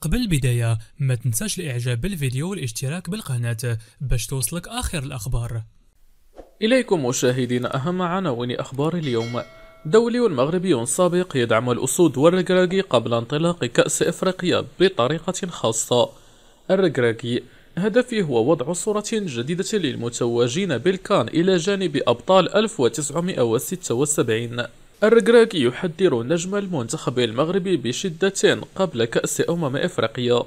قبل البداية ما تنساش الاعجاب بالفيديو والاشتراك بالقناة باش توصلك اخر الاخبار اليكم مشاهدين اهم عناوين اخبار اليوم دولي مغربي سابق يدعم الاسود والركراكي قبل انطلاق كأس افريقيا بطريقة خاصة الركراكي هدفي هو وضع صورة جديدة للمتوجين بالكان إلى جانب أبطال 1976 الركراكي يحذر نجم المنتخب المغربي بشدة قبل كأس أمم إفريقيا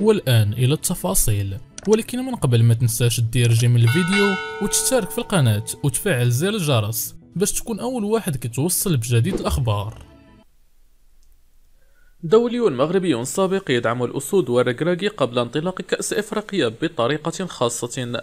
والآن إلى التفاصيل ولكن من قبل ما تنساش دير جيم الفيديو وتشترك في القناة وتفعل زر الجرس باش تكون أول واحد كتوصل بجديد الأخبار دولي مغربي سابق يدعم الأسود والركراكي قبل انطلاق كأس إفريقيا بطريقة خاصة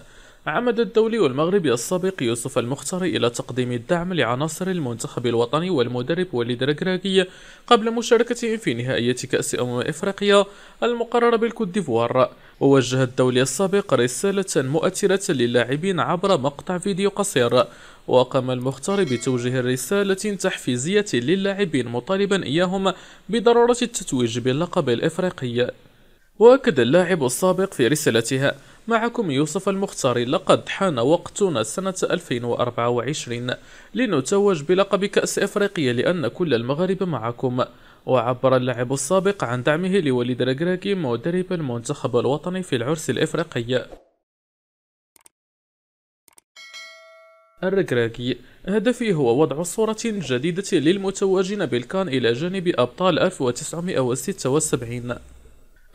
عمد الدولي والمغربي السابق يوسف المختار إلى تقديم الدعم لعناصر المنتخب الوطني والمدرب وليد ركراكي قبل مشاركتهم في نهائية كأس أمم إفريقيا المقررة بالكوت ديفوار ووجه الدولي السابق رسالة مؤثرة للاعبين عبر مقطع فيديو قصير وقام المختار بتوجيه رسالة تحفيزية للاعبين مطالبا إياهم بضرورة التتويج باللقب الإفريقي وأكد اللاعب السابق في رسالتها معكم يوسف المختار لقد حان وقتنا سنة 2024 لنتوج بلقب كأس إفريقيا لأن كل المغرب معكم وعبر اللاعب السابق عن دعمه لوليد ركراكي مدرب المنتخب الوطني في العرس الإفريقي الركراكي هدفي هو وضع صورة جديدة للمتوجين بالكان إلى جانب أبطال 1976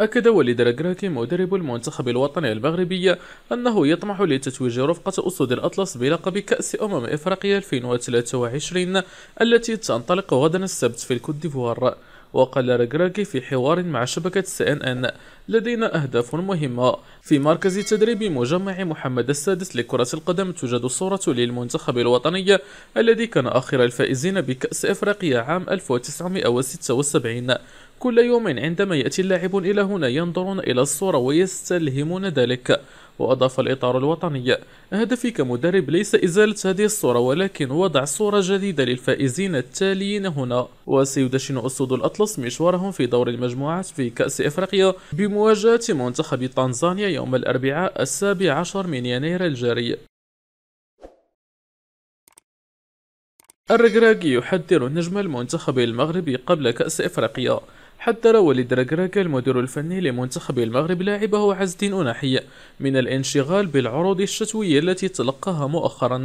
أكد وليد ركراكي مدرب المنتخب الوطني المغربي أنه يطمح لتتويج رفقة أسود الأطلس بلقب كأس أمم إفريقيا 2023 التي تنطلق غدا السبت في الكوت ديفوار وقال ركراكي في حوار مع شبكة سي ان ان لدينا أهداف مهمة في مركز تدريب مجمع محمد السادس لكرة القدم توجد صورة للمنتخب الوطني الذي كان آخر الفائزين بكأس إفريقيا عام 1976 كل يوم عندما يأتي اللاعبون إلى هنا ينظرون إلى الصورة ويستلهمون ذلك وأضاف الإطار الوطني هدفي كمدرب ليس إزالة هذه الصورة ولكن وضع صورة جديدة للفائزين التاليين هنا وسيدشن أسود الأطلس مشوارهم في دور المجموعات في كأس إفريقيا بمواجهة منتخب تنزانيا يوم الأربعاء السابع عشر من يناير الجاري الركراكي يحذر نجم المنتخب المغربي قبل كأس إفريقيا حذر وليد لدرجراكا المدير الفني لمنتخب المغرب لاعبه عز الدين أناحية من الانشغال بالعروض الشتوية التي تلقاها مؤخرا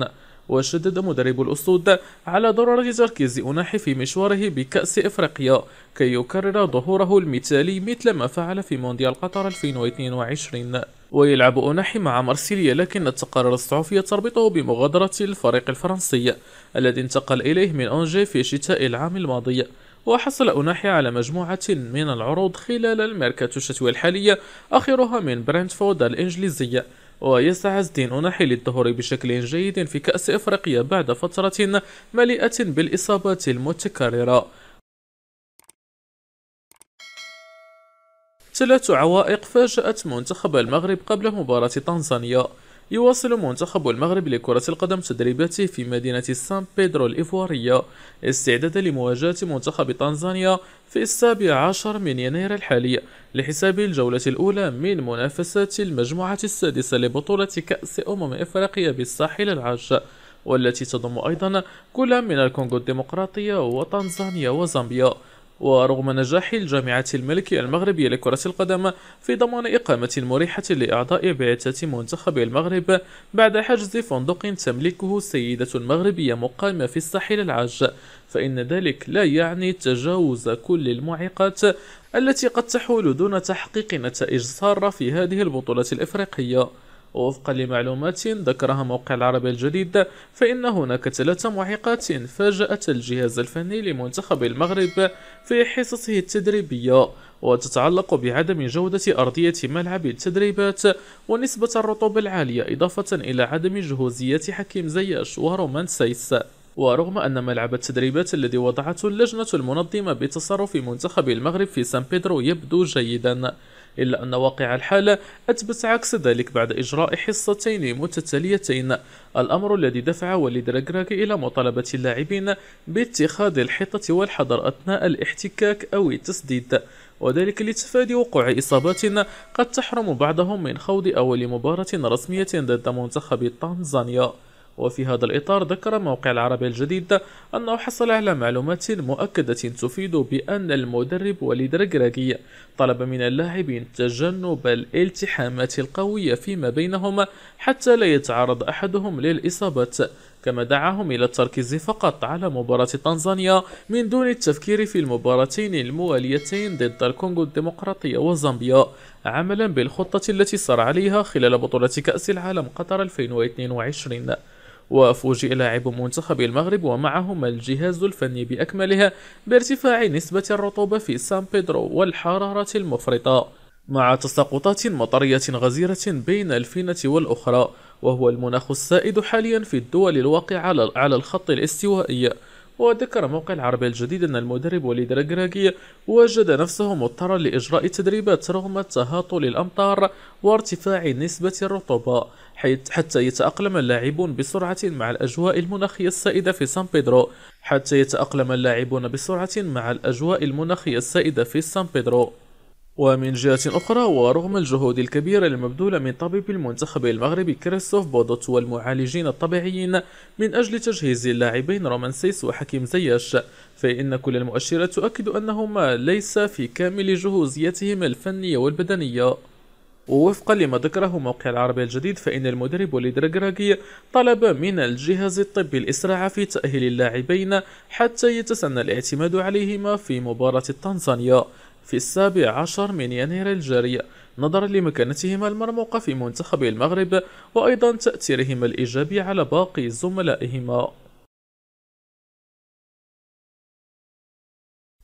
وشدد مدرب الأسود على ضرورة تركيز أناحي في مشواره بكأس إفريقيا كي يكرر ظهوره المثالي مثل ما فعل في مونديال قطر 2022 ويلعب أوناحي مع مارسيليا لكن التقارير الصحفية تربطه بمغادرة الفريق الفرنسي الذي انتقل إليه من أنجي في شتاء العام الماضي وحصل أوناحي على مجموعة من العروض خلال الميركاتو الشتوي الحالية آخرها من برنتفورد الإنجليزية ويسعى زدين أوناحي للظهور بشكل جيد في كأس إفريقيا بعد فترة مليئة بالإصابات المتكررة ثلاث عوائق فاجأت منتخب المغرب قبل مباراة تنزانيا يواصل منتخب المغرب لكرة القدم تدريباته في مدينة سان بيدرو الإفوارية استعدادا لمواجهة منتخب تنزانيا في السابع عشر من يناير الحالي لحساب الجولة الأولى من منافسات المجموعة السادسة لبطولة كأس أمم إفريقيا بالساحل العاج والتي تضم أيضا كل من الكونغو الديمقراطية وتنزانيا وزامبيا ورغم نجاح الجامعة الملكية المغربية لكرة القدم في ضمان إقامة مريحة لأعضاء بعثة منتخب المغرب بعد حجز فندق تملكه سيدة مغربية مقامة في الساحل العاج فإن ذلك لا يعني تجاوز كل المعيقات التي قد تحول دون تحقيق نتائج سارة في هذه البطولة الإفريقية ووفقا لمعلومات ذكرها موقع العربي الجديد فإن هناك ثلاث معيقات فاجأت الجهاز الفني لمنتخب المغرب في حصصه التدريبية وتتعلق بعدم جودة أرضية ملعب التدريبات ونسبة الرطوبة العالية إضافة إلى عدم جهوزية حكيم زياش ورومان سيس ورغم أن ملعب التدريبات الذي وضعته اللجنة المنظمة بتصرف منتخب المغرب في سان بيدرو يبدو جيدا إلا أن واقع الحالة أثبت عكس ذلك بعد إجراء حصتين متتاليتين الأمر الذي دفع وليد ركراك إلى مطالبة اللاعبين باتخاذ الحطة والحذر أثناء الاحتكاك أو التسديد وذلك لتفادي وقوع إصابات قد تحرم بعضهم من خوض أول مباراة رسمية ضد منتخب تنزانيا وفي هذا الإطار ذكر موقع العربي الجديد أنه حصل على معلومات مؤكدة تفيد بأن المدرب وليد رجراجي طلب من اللاعبين تجنب الالتحامات القوية فيما بينهم حتى لا يتعرض أحدهم للإصابات كما دعاهم إلى التركيز فقط على مباراة تنزانيا من دون التفكير في المباراتين المواليتين ضد الكونغو الديمقراطية وزامبيا عملا بالخطة التي سار عليها خلال بطولة كأس العالم قطر 2022 وفوجئ لاعب منتخب المغرب ومعهم الجهاز الفني بأكملها بارتفاع نسبة الرطوبة في سان بيدرو والحرارة المفرطة مع تساقطات مطرية غزيرة بين الفينة والأخرى وهو المناخ السائد حاليا في الدول الواقعة على الخط الاستوائي وذكر موقع العربية الجديد أن المدرب وليد الكراكي وجد نفسه مضطرا لإجراء التدريبات رغم تهاطل الأمطار وارتفاع نسبة الرطوبة حيث حتى يتأقلم اللاعبون بسرعة مع الأجواء المناخية السائدة في سان بيدرو حتى يتأقلم اللاعبون بسرعة مع الأجواء المناخية السائدة في سان بيدرو ومن جهة أخرى ورغم الجهود الكبيرة المبذولة من طبيب المنتخب المغربي كريستوف بودوت والمعالجين الطبيعيين من أجل تجهيز اللاعبين رومان سيس وحكيم زياش فإن كل المؤشرات تؤكد أنهما ليس في كامل جهوزيتهما الفنية والبدنية ووفقا لما ذكره موقع العربية الجديد فإن المدرب وليد ركراكي طلب من الجهاز الطبي الإسراع في تأهيل اللاعبين حتى يتسنى الاعتماد عليهما في مباراة تنزانيا في السابع عشر من يناير الجاري نظرا لمكانتهما المرموقة في منتخب المغرب وأيضا تأثيرهما الإيجابي على باقي زملائهما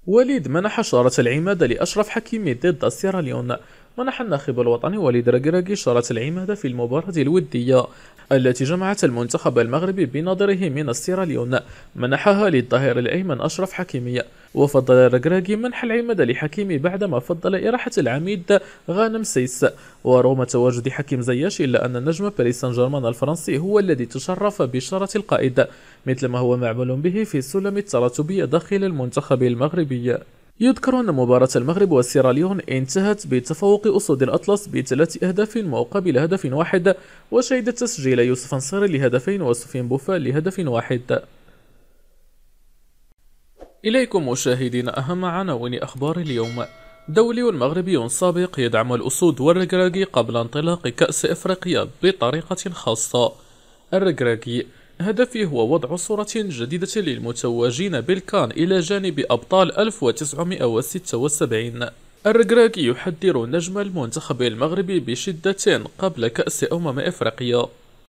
وليد منح شارة العمادة لأشرف حكيمي ضد سيراليون منح الناخب الوطني وليد راكراكي شارة العمادة في المباراة الودية التي جمعت المنتخب المغربي بنظره من سيراليون منحها للظهير الأيمن أشرف حكيمي وفضل الركراكي منح العمادة لحكيمي بعدما فضل إراحة العميد غانم سيس ورغم تواجد حكيم زياش إلا أن نجم باريس سان جيرمان الفرنسي هو الذي تشرف بشارة القائد مثل ما هو معمول به في السلم التراتبية داخل المنتخب المغربي يذكر أن مباراة المغرب وسيراليون انتهت بتفوق أسود الأطلس بثلاث أهداف مقابل هدف واحد وشهدت تسجيل يوسف انصاري لهدفين وسفين بوفال لهدف واحد إليكم مشاهدين أهم عناوين أخبار اليوم دولي مغربي سابق يدعم الأسود والركراكي قبل انطلاق كأس إفريقيا بطريقة خاصة الركراكي هدفي هو وضع صورة جديدة للمتوجين بالكان إلى جانب أبطال 1976 الركراكي يحذر نجم المنتخب المغربي بشدة قبل كأس أمم إفريقيا